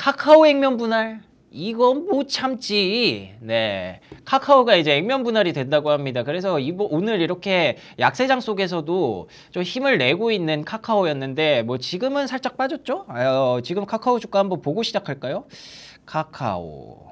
카카오 액면 분할 이건 못 참지. 네. 카카오가 이제 액면 분할이 된다고 합니다. 그래서 이번 오늘 이렇게 약세장 속에서도 좀 힘을 내고 있는 카카오였는데 뭐 지금은 살짝 빠졌죠? 아, 어, 지금 카카오 주가 한번 보고 시작할까요? 카카오.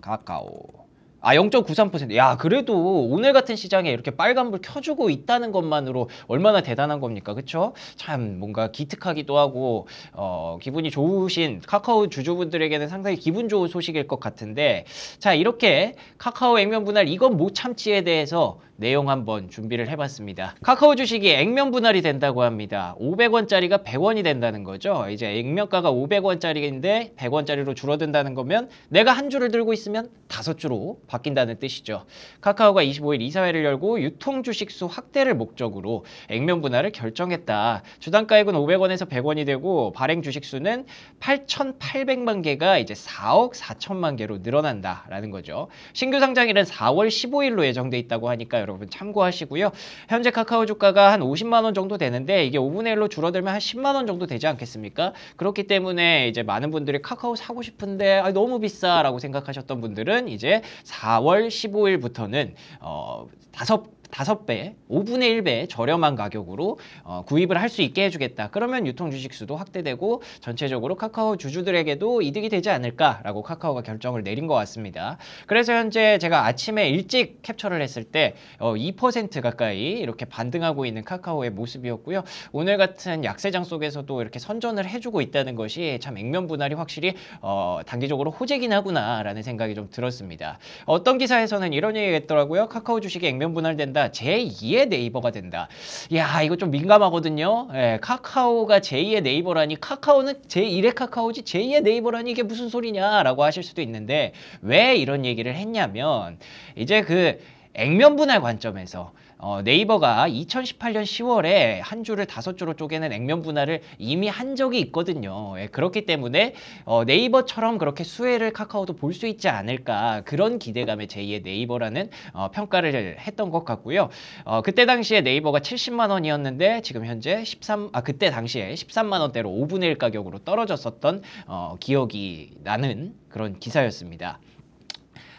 카카오. 아 0.93%. 야 그래도 오늘 같은 시장에 이렇게 빨간불 켜주고 있다는 것만으로 얼마나 대단한 겁니까, 그쵸참 뭔가 기특하기도 하고 어, 기분이 좋으신 카카오 주주분들에게는 상당히 기분 좋은 소식일 것 같은데 자 이렇게 카카오 액면 분할 이건 못 참지에 대해서 내용 한번 준비를 해봤습니다. 카카오 주식이 액면 분할이 된다고 합니다. 500원짜리가 100원이 된다는 거죠. 이제 액면가가 500원짜리인데 100원짜리로 줄어든다는 거면 내가 한 줄을 들고 있으면 다섯 주로 바뀐다는 뜻이죠. 카카오가 25일 이사회를 열고 유통 주식수 확대를 목적으로 액면 분할을 결정했다. 주당가액은 500원에서 100원이 되고 발행 주식수는 8,800만 개가 이제 4억 4천만 개로 늘어난다라는 거죠. 신규 상장일은 4월 15일로 예정돼 있다고 하니까 여러분 참고하시고요. 현재 카카오 주가가 한 50만 원 정도 되는데 이게 5분의 1로 줄어들면 한 10만 원 정도 되지 않겠습니까? 그렇기 때문에 이제 많은 분들이 카카오 사고 싶은데 아, 너무 비싸라고 생각하셨던 분들은 이제 4월 15일부터는 어, 다섯 다섯 배오분의일 배 저렴한 가격으로 어, 구입을 할 수 있게 해주겠다. 그러면 유통 주식수도 확대되고 전체적으로 카카오 주주들에게도 이득이 되지 않을까라고 카카오가 결정을 내린 것 같습니다. 그래서 현재 제가 아침에 일찍 캡처를 했을 때 어, 2% 가까이 이렇게 반등하고 있는 카카오의 모습이었고요. 오늘 같은 약세장 속에서도 이렇게 선전을 해주고 있다는 것이 참 액면 분할이 확실히 어, 단기적으로 호재긴 하구나라는 생각이 좀 들었습니다. 어떤 기사에서는 이런 얘기가 있더라고요. 카카오 주식이 액면 분할된다. 된다. 제2의 네이버가 된다. 야 이거 좀 민감하거든요. 예, 카카오가 제2의 네이버라니 카카오는 제1의 카카오지 제2의 네이버라니 이게 무슨 소리냐라고 하실 수도 있는데 왜 이런 얘기를 했냐면 이제 그 액면 분할 관점에서 어, 네이버가 2018년 10월에 한 줄을 다섯 줄로 쪼개는 액면 분할을 이미 한 적이 있거든요. 예, 그렇기 때문에 어, 네이버처럼 그렇게 수혜를 카카오도 볼 수 있지 않을까 그런 기대감에 제2의 네이버라는 어, 평가를 했던 것 같고요. 어, 그때 당시에 네이버가 70만 원이었는데 지금 현재 13, 아 그때 당시에 13만 원대로 5분의 1 가격으로 떨어졌었던 어, 기억이 나는 그런 기사였습니다.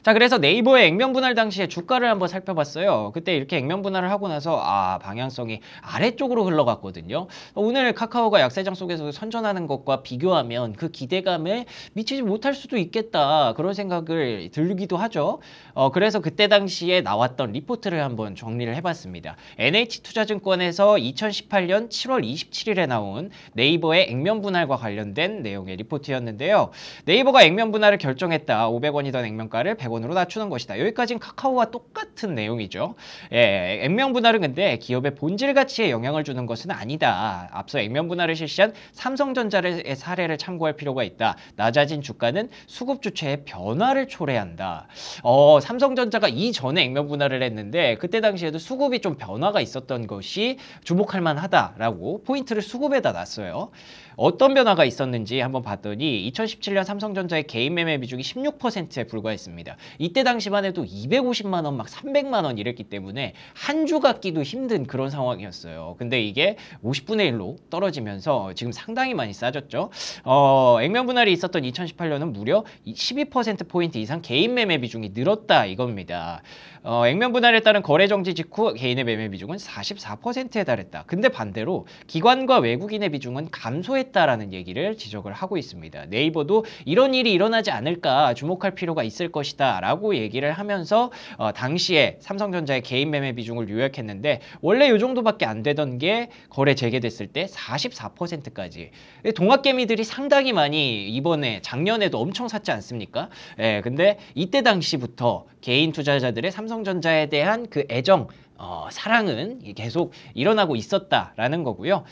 자 그래서 네이버의 액면 분할 당시에 주가를 한번 살펴봤어요. 그때 이렇게 액면 분할을 하고 나서 아 방향성이 아래쪽으로 흘러갔거든요. 오늘 카카오가 약세장 속에서 선전하는 것과 비교하면 그 기대감에 미치지 못할 수도 있겠다 그런 생각을 들기도 하죠. 어, 그래서 그때 당시에 나왔던 리포트를 한번 정리를 해봤습니다. NH투자증권에서 2018년 7월 27일에 나온 네이버의 액면 분할과 관련된 내용의 리포트였는데요. 네이버가 액면 분할을 결정했다. 500원이던 액면가를 100원 원으로 낮추는 것이다. 여기까지는 카카오와 똑같은 내용이죠. 예, 액면 분할은 근데 기업의 본질 가치에 영향을 주는 것은 아니다. 앞서 액면 분할을 실시한 삼성전자의 사례를 참고할 필요가 있다. 낮아진 주가는 수급 주체의 변화를 초래한다. 어, 삼성전자가 이전에 액면 분할을 했는데 그때 당시에도 수급이 좀 변화가 있었던 것이 주목할 만하다라고 포인트를 수급에다 놨어요. 어떤 변화가 있었는지 한번 봤더니 2017년 삼성전자의 개인 매매 비중이 16%에 불과했습니다. 이때 당시만 해도 250만 원, 막 300만 원 이랬기 때문에 한 주 갖기도 힘든 그런 상황이었어요. 근데 이게 50분의 1로 떨어지면서 지금 상당히 많이 싸졌죠. 어, 액면 분할이 있었던 2018년은 무려 12% 포인트 이상 개인 매매 비중이 늘었다 이겁니다. 어, 액면 분할에 따른 거래 정지 직후 개인의 매매 비중은 44%에 달했다. 근데 반대로 기관과 외국인의 비중은 감소했 하겠다라는 얘기를 지적을 하고 있습니다. 네이버도 이런 일이 일어나지 않을까 주목할 필요가 있을 것이다 라고 얘기를 하면서 어, 당시에 삼성전자의 개인 매매 비중을 요약했는데 원래 요 정도밖에 안 되던 게 거래 재개됐을 때 44%까지 동학개미들이 상당히 많이 이번에 작년에도 엄청 샀지 않습니까? 예, 근데 이때 당시부터 개인 투자자들의 삼성전자에 대한 그 애정 어, 사랑은 계속 일어나고 있었다라는 거고요.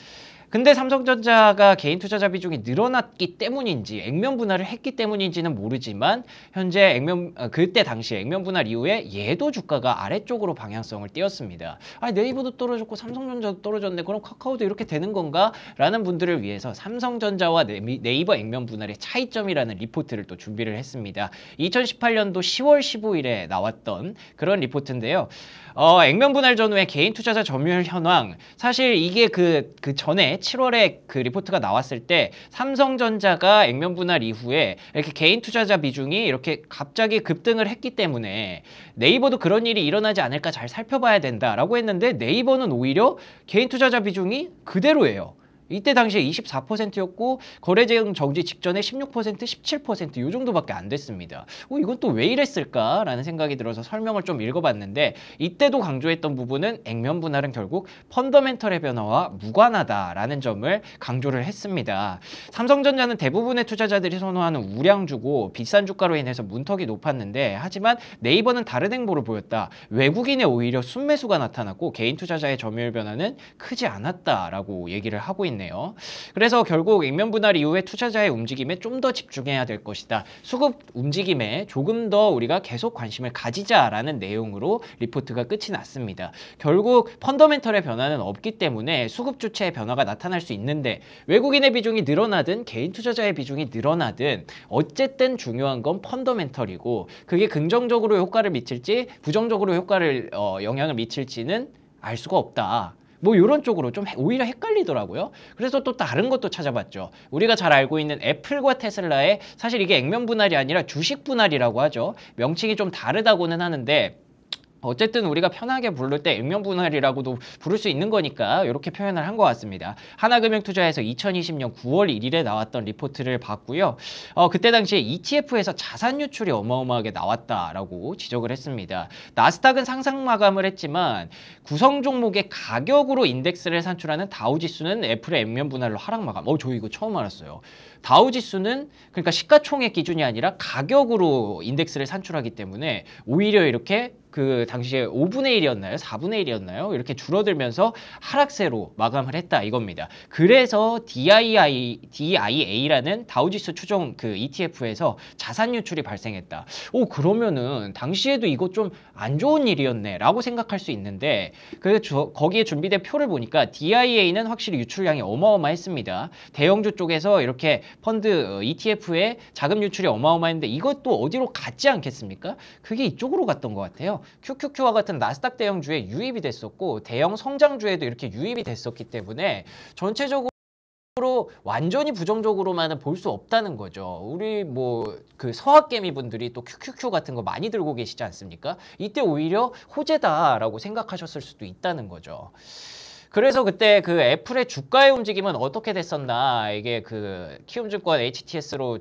근데 삼성전자가 개인 투자자 비중이 늘어났기 때문인지 액면 분할을 했기 때문인지는 모르지만 현재 액면 아, 그때 당시 액면 분할 이후에 얘도 주가가 아래쪽으로 방향성을 띄었습니다. 아 네이버도 떨어졌고 삼성전자도 떨어졌네. 그럼 카카오도 이렇게 되는 건가? 라는 분들을 위해서 삼성전자와 네이버 액면 분할의 차이점이라는 리포트를 또 준비를 했습니다. 2018년도 10월 15일에 나왔던 그런 리포트인데요. 어, 액면 분할 전후에 개인 투자자 점유율 현황 사실 이게 그그 그 전에 7월에 그 리포트가 나왔을 때 삼성전자가 액면 분할 이후에 이렇게 개인 투자자 비중이 이렇게 갑자기 급등을 했기 때문에 네이버도 그런 일이 일어나지 않을까 잘 살펴봐야 된다라고 했는데 네이버는 오히려 개인 투자자 비중이 그대로예요. 이때 당시에 24%였고 거래 제응 정지 직전에 16% 17%이 정도밖에 안 됐습니다. 어, 이건 또 왜 이랬을까라는 생각이 들어서 설명을 좀 읽어봤는데 이때도 강조했던 부분은 액면 분할은 결국 펀더멘털의 변화와 무관하다라는 점을 강조를 했습니다. 삼성전자는 대부분의 투자자들이 선호하는 우량주고 비싼 주가로 인해서 문턱이 높았는데 하지만 네이버는 다른 행보를 보였다. 외국인의 오히려 순매수가 나타났고 개인 투자자의 점유율 변화는 크지 않았다라고 얘기를 하고 있는. 있네요. 그래서 결국 액면 분할 이후에 투자자의 움직임에 좀 더 집중해야 될 것이다. 수급 움직임에 조금 더 우리가 계속 관심을 가지자라는 내용으로 리포트가 끝이 났습니다. 결국 펀더멘털의 변화는 없기 때문에 수급 주체의 변화가 나타날 수 있는데 외국인의 비중이 늘어나든 개인 투자자의 비중이 늘어나든 어쨌든 중요한 건 펀더멘털이고 그게 긍정적으로 효과를 미칠지 부정적으로 효과를 어, 영향을 미칠지는 알 수가 없다. 뭐 이런 쪽으로 좀 오히려 헷갈리더라고요. 그래서 또 다른 것도 찾아봤죠. 우리가 잘 알고 있는 애플과 테슬라의 사실 이게 액면 분할이 아니라 주식 분할이라고 하죠. 명칭이 좀 다르다고는 하는데 어쨌든 우리가 편하게 부를 때 액면분할이라고도 부를 수 있는 거니까 이렇게 표현을 한 것 같습니다. 하나금융투자에서 2020년 9월 1일에 나왔던 리포트를 봤고요. 어, 그때 당시에 ETF에서 자산 유출이 어마어마하게 나왔다라고 지적을 했습니다. 나스닥은 상상 마감을 했지만 구성 종목의 가격으로 인덱스를 산출하는 다우지수는 애플의 액면분할로 하락 마감. 어, 저 이거 처음 알았어요. 다우지수는 그러니까 시가총액 기준이 아니라 가격으로 인덱스를 산출하기 때문에 오히려 이렇게 그 당시에 5분의 1이었나요? 4분의 1이었나요? 이렇게 줄어들면서 하락세로 마감을 했다 이겁니다. 그래서 DII, DIA라는 다우지수 추종 그 ETF에서 자산 유출이 발생했다. 오 그러면은 당시에도 이거 좀 안 좋은 일이었네라고 생각할 수 있는데 그래서 거기에 준비된 표를 보니까 DIA는 확실히 유출량이 어마어마했습니다. 대형주 쪽에서 이렇게 펀드 어, ETF에 자금 유출이 어마어마했는데 이것도 어디로 갔지 않겠습니까? 그게 이쪽으로 갔던 것 같아요. QQQ와 같은 나스닥 대형주에 유입이 됐었고 대형 성장주에도 이렇게 유입이 됐었기 때문에 전체적으로 완전히 부정적으로만은 볼 수 없다는 거죠. 우리 뭐 그 서학개미 분들이 또 QQQ 같은 거 많이 들고 계시지 않습니까? 이때 오히려 호재다라고 생각하셨을 수도 있다는 거죠. 그래서 그때 그 애플의 주가의 움직임은 어떻게 됐었나 이게 그 키움증권 HTS로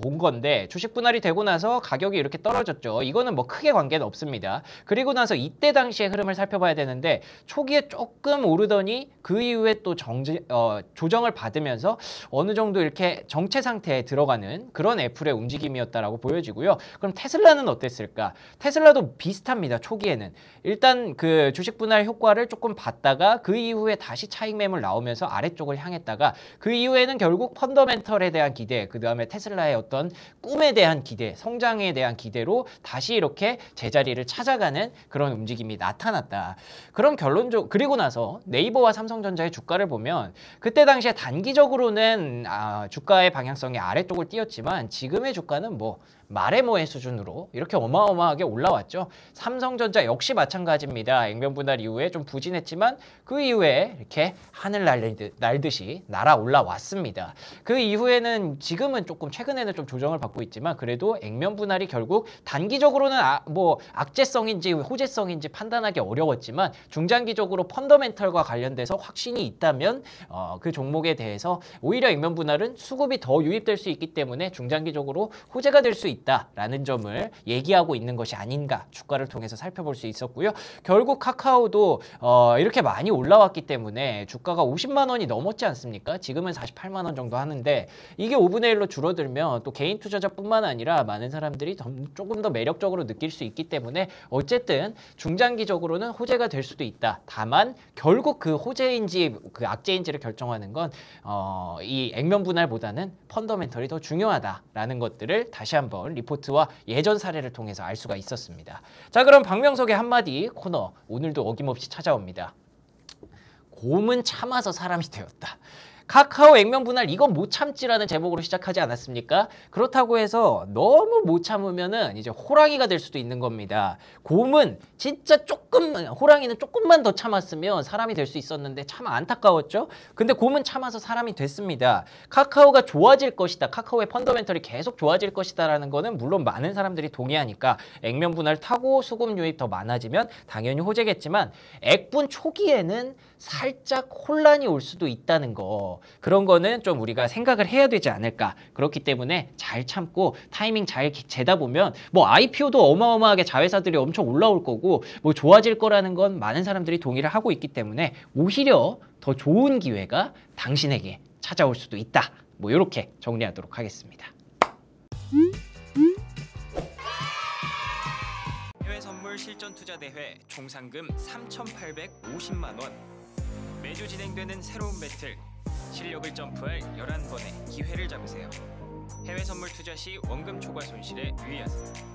본 건데 주식 분할이 되고 나서 가격이 이렇게 떨어졌죠. 이거는 뭐 크게 관계는 없습니다. 그리고 나서 이때 당시의 흐름을 살펴봐야 되는데 초기에 조금 오르더니 그 이후에 또 정지, 어, 조정을 받으면서 어느 정도 이렇게 정체 상태에 들어가는 그런 애플의 움직임이었다라고 보여지고요. 그럼 테슬라는 어땠을까? 테슬라도 비슷합니다. 초기에는 일단 그 주식 분할 효과를 조금 봤다가 그 이후에 다시 차익 매물 나오면서 아래쪽을 향했다가 그 이후에는 결국 펀더멘털에 대한 기대, 그 다음에 테슬라의 어떤 꿈에 대한 기대, 성장에 대한 기대로 다시 이렇게 제자리를 찾아가는 그런 움직임이 나타났다. 그럼 결론적 그리고 나서 네이버와 삼성전자의 주가를 보면 그때 당시에 단기적으로는 아, 주가의 방향성이 아래쪽을 띄었지만 지금의 주가는 뭐 마레모의 수준으로 이렇게 어마어마하게 올라왔죠. 삼성전자 역시 마찬가지입니다. 액면 분할 이후에 좀 부진했지만 그 이후에 이렇게 하늘 날듯, 날듯이 날아 올라왔습니다. 그 이후에는 지금은 조금 최근에는 좀 조정을 받고 있지만 그래도 액면 분할이 결국 단기적으로는 아, 뭐 악재성인지 호재성인지 판단하기 어려웠지만 중장기적으로 펀더멘털과 관련돼서 확신이 있다면 어, 그 종목에 대해서 오히려 액면 분할은 수급이 더 유입될 수 있기 때문에 중장기적으로 호재가 될 수 있다. 있다라는 점을 얘기하고 있는 것이 아닌가 주가를 통해서 살펴볼 수 있었고요. 결국 카카오도 어, 이렇게 많이 올라왔기 때문에 주가가 50만 원이 넘었지 않습니까? 지금은 48만 원 정도 하는데 이게 5분의 1로 줄어들면 또 개인 투자자뿐만 아니라 많은 사람들이 조금 더 매력적으로 느낄 수 있기 때문에 어쨌든 중장기적으로는 호재가 될 수도 있다. 다만 결국 그 호재인지 그 악재인지를 결정하는 건이 어, 액면 분할보다는 펀더멘털이 더 중요하다라는 것들을 다시 한번 나온 리포트와 예전 사례를 통해서 알 수가 있었습니다. 자 그럼 박명석의 한마디 코너 오늘도 어김없이 찾아옵니다. 곰은 참아서 사람이 되었다. 카카오 액면 분할 이건 못 참지라는 제목으로 시작하지 않았습니까? 그렇다고 해서 너무 못 참으면은 이제 호랑이가 될 수도 있는 겁니다. 곰은 진짜 조금 호랑이는 조금만 더 참았으면 사람이 될 수 있었는데 참 안타까웠죠. 근데 곰은 참아서 사람이 됐습니다. 카카오가 좋아질 것이다. 카카오의 펀더멘털이 계속 좋아질 것이다라는 거는 물론 많은 사람들이 동의하니까 액면 분할 타고 수급 유입 더 많아지면 당연히 호재겠지만 액분 초기에는 살짝 혼란이 올 수도 있다는 거. 그런 거는 좀 우리가 생각을 해야 되지 않을까 그렇기 때문에 잘 참고 타이밍 잘 재다 보면 뭐 IPO도 어마어마하게 자회사들이 엄청 올라올 거고 뭐 좋아질 거라는 건 많은 사람들이 동의를 하고 있기 때문에 오히려 더 좋은 기회가 당신에게 찾아올 수도 있다 뭐 이렇게 정리하도록 하겠습니다 해외 선물 실전 투자 대회 총상금 3,850만 원 매주 진행되는 새로운 배틀 실력을 점프할 11번의 기회를 잡으세요. 해외 선물 투자 시 원금 초과 손실에 유의하세요.